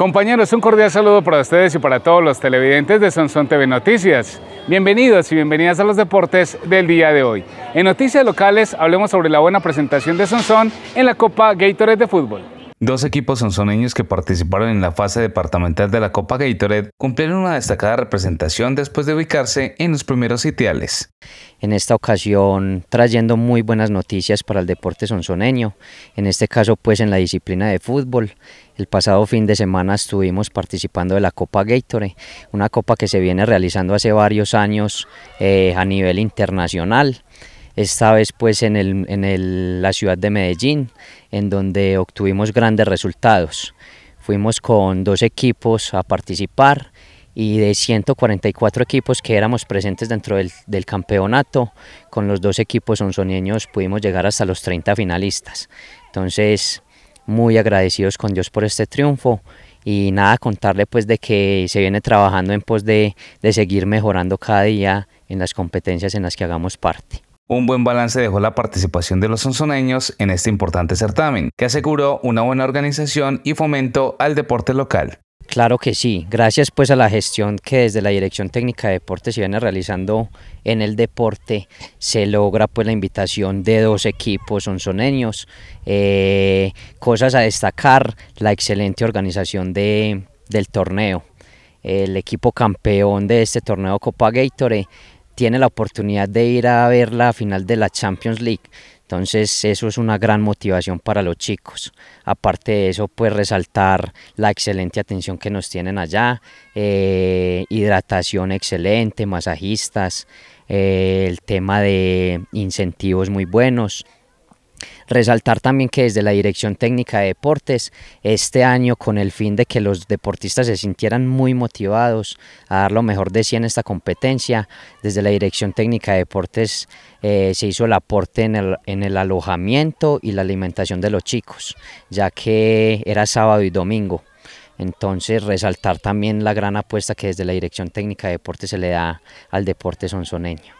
Compañeros, un cordial saludo para ustedes y para todos los televidentes de Sonson TV Noticias. Bienvenidos y bienvenidas a los deportes del día de hoy. En noticias locales hablemos sobre la buena presentación de Sonson en la Copa Gatorade de fútbol. Dos equipos sonsoneños que participaron en la fase departamental de la Copa Gatorade cumplieron una destacada representación después de ubicarse en los primeros sitiales. En esta ocasión trayendo muy buenas noticias para el deporte sonsoneño, en este caso pues en la disciplina de fútbol. El pasado fin de semana estuvimos participando de la Copa Gatorade, una copa que se viene realizando hace varios años eh, a nivel internacional esta vez pues en, la ciudad de Medellín, en donde obtuvimos grandes resultados. Fuimos con dos equipos a participar y de 144 equipos que éramos presentes dentro del, campeonato, con los dos equipos onzoneños pudimos llegar hasta los 30 finalistas. Entonces, muy agradecidos con Dios por este triunfo y nada, contarle pues de que se viene trabajando en pos de, de seguir mejorando cada día en las competencias en las que hagamos parte. Un buen balance dejó la participación de los onzoneños en este importante certamen, que aseguró una buena organización y fomento al deporte local. Claro que sí, gracias pues a la gestión que desde la Dirección Técnica de Deportes se viene realizando en el deporte, se logra pues la invitación de dos equipos onzoneños. Eh, cosas a destacar, la excelente organización de, del torneo, el equipo campeón de este torneo Copa Gatorade tiene la oportunidad de ir a ver la final de la Champions League. Entonces eso es una gran motivación para los chicos. Aparte de eso, pues resaltar la excelente atención que nos tienen allá, eh, hidratación excelente, masajistas, eh, el tema de incentivos muy buenos. Resaltar también que desde la Dirección Técnica de Deportes, este año con el fin de que los deportistas se sintieran muy motivados a dar lo mejor de sí en esta competencia, desde la Dirección Técnica de Deportes eh, se hizo el aporte en el, alojamiento y la alimentación de los chicos, ya que era sábado y domingo. Entonces, resaltar también la gran apuesta que desde la Dirección Técnica de Deportes se le da al deporte sonzoneño.